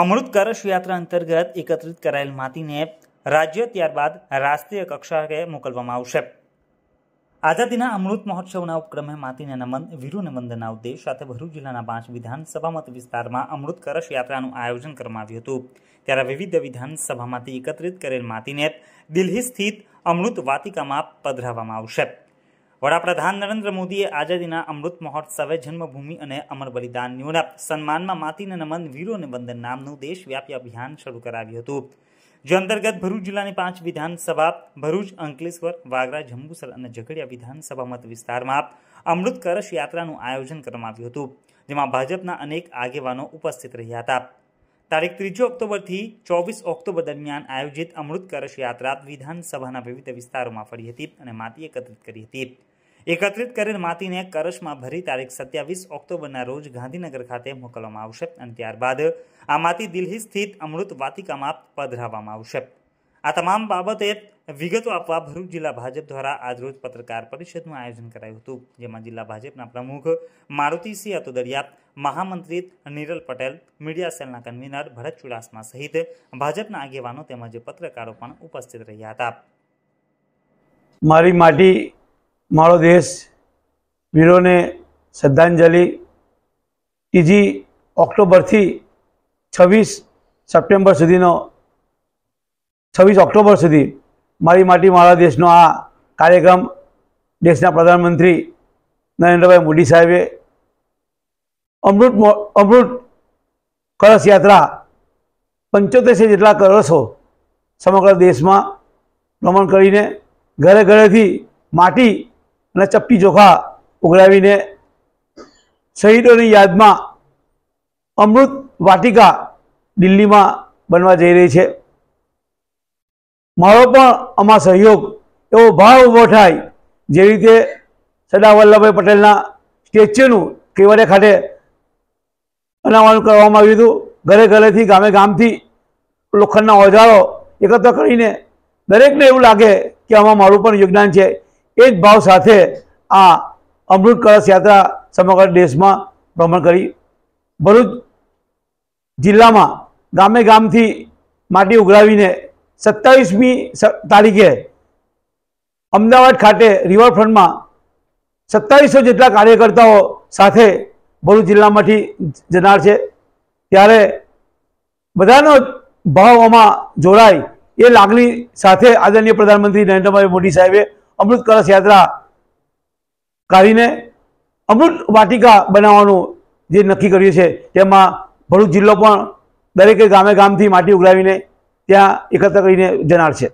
અમૃત કળશ યાત્રા અંતર્ગત એકત્રિત કરાયેલ માટીને રાજ્ય ત્યારબાદ રાષ્ટ્રીય કક્ષાએ મોકલવામાં આવશે આઝાદીના અમૃત મહોત્સવના ઉપક્રમે માતીને નમન વીરોને વંદના ઉદ્દેશ સાથે ભરૂચ જિલ્લાના પાંચ વિધાનસભા મત વિસ્તારમાં અમૃત કળશ યાત્રાનું આયોજન કરવામાં આવ્યું હતું ત્યારે વિવિધ વિધાનસભામાંથી એકત્રિત કરેલ માતીને દિલ્હી સ્થિત અમૃત વાટિકામાં પધરાવવામાં આવશે વડાપ્રધાન નરેન્દ્ર મોદીએ આઝાદીના અમૃત મહોત્સવે જન્મભૂમિ અને અમર બલિદાન ન્યુરા સન્માનમાં માતીને નમન વીરોને વંદન નામનું દેશવ્યાપી અભિયાન શરૂ કરાવ્યું હતું જે અંતર્ગત ભરૂચ જિલ્લાની પાંચ વિધાનસભા ભરૂચ અંકલેશ્વર વાગરા જંબુસર અને ઝઘડિયા વિધાનસભા મત વિસ્તારમાં અમૃત કળશ યાત્રાનું આયોજન કરવામાં આવ્યું હતું જેમાં ભાજપના અનેક આગેવાનો ઉપસ્થિત રહ્યા હતા તારીખ ત્રીજો ઓક્ટોબરથી ચોવીસ ઓક્ટોબર દરમિયાન આયોજિત અમૃત કળશ યાત્રા વિધાનસભાના વિવિધ વિસ્તારોમાં ફરી હતી અને માટી એકત્રિત કરી હતી એકત્રિત કરીને માતીને કરશમાં ભરી તારીખ સત્યાવીસ ઓક્ટોબરના રોજ ગાંધીનગર ખાતે મોકલવામાં આવશે અને ત્યારબાદ આ માતી દિલ્હી સ્થિત અમૃત વાટિકામાં પધરાવવામાં આવશે આ તમામ બાબતે વિગતો આપવા ભરૂચ જિલ્લા ભાજપ દ્વારા આજરોજ પત્રકાર પરિષદનું આયોજન કરાયું હતું જેમાં જિલ્લા ભાજપના પ્રમુખ મારુતિસિંહ અતોદરિયા મહામંત્રી નીરલ પટેલ મીડિયા સેલના કન્વીનર ભરત ચુડાસમા સહિત ભાજપના આગેવાનો તેમજ પત્રકારો પણ ઉપસ્થિત રહ્યા હતા મારી માટી મારો દેશ વીરોને શ્રદ્ધાંજલિ ત્રીજી ઓક્ટોબરથી છવ્વીસ સપ્ટેમ્બર સુધીનો છવ્વીસ ઓક્ટોબર સુધી મારી માટી મારા દેશનો આ કાર્યક્રમ દેશના પ્રધાનમંત્રી નરેન્દ્રભાઈ મોદી સાહેબે અમૃત અમૃત કળશ યાત્રા પંચોતેરસો જેટલા કળશો સમગ્ર દેશમાં ભ્રમણ કરીને ઘરે ઘરેથી માટી અને ચપ્પી ચોખા ઉઘરાવીને શહીદોની યાદમાં અમૃત વાટિકા દિલ્હીમાં બનવા જઈ રહી છે મારો પણ આમાં સહયોગ એવો ભાવ ઊભો થાય જેવી રીતે સરદાર વલ્લભભાઈ પટેલના સ્ટેચ્યુનું કેવડિયા ખાતે અનાવરણ કરવામાં આવ્યું હતું ઘરે ઘરેથી ગામે ગામથી લોખંડના ઓજારો એકત્ર કરીને દરેકને એવું લાગે કે આમાં મારું પણ યોગદાન છે એ જ ભાવ સાથે આ અમૃત કળશ યાત્રા સમગ્ર દેશમાં ભ્રમણ કરી ભરૂચ જિલ્લામાં ગામે ગામથી માટી ઉઘરાવીને સત્તાવીસમી તારીખે અમદાવાદ ખાતે રિવરફ્રન્ટમાં સત્તાવીસો જેટલા કાર્યકર્તાઓ સાથે ભરૂચ જિલ્લામાંથી જનાર છે ત્યારે બધાનો ભાવ આમાં જોડાય એ લાગણી સાથે આદરણીય પ્રધાનમંત્રી નરેન્દ્રભાઈ મોદી સાહેબે અમૃત કળશ યાત્રા કાઢીને અમૃત વાટિકા બનાવવાનું જે નક્કી કર્યું છે તેમાં ભરૂચ જિલ્લો પણ દરેકે ગામે ગામથી માટી ઉગાવીને ત્યાં એકત્ર કરીને જનાર છે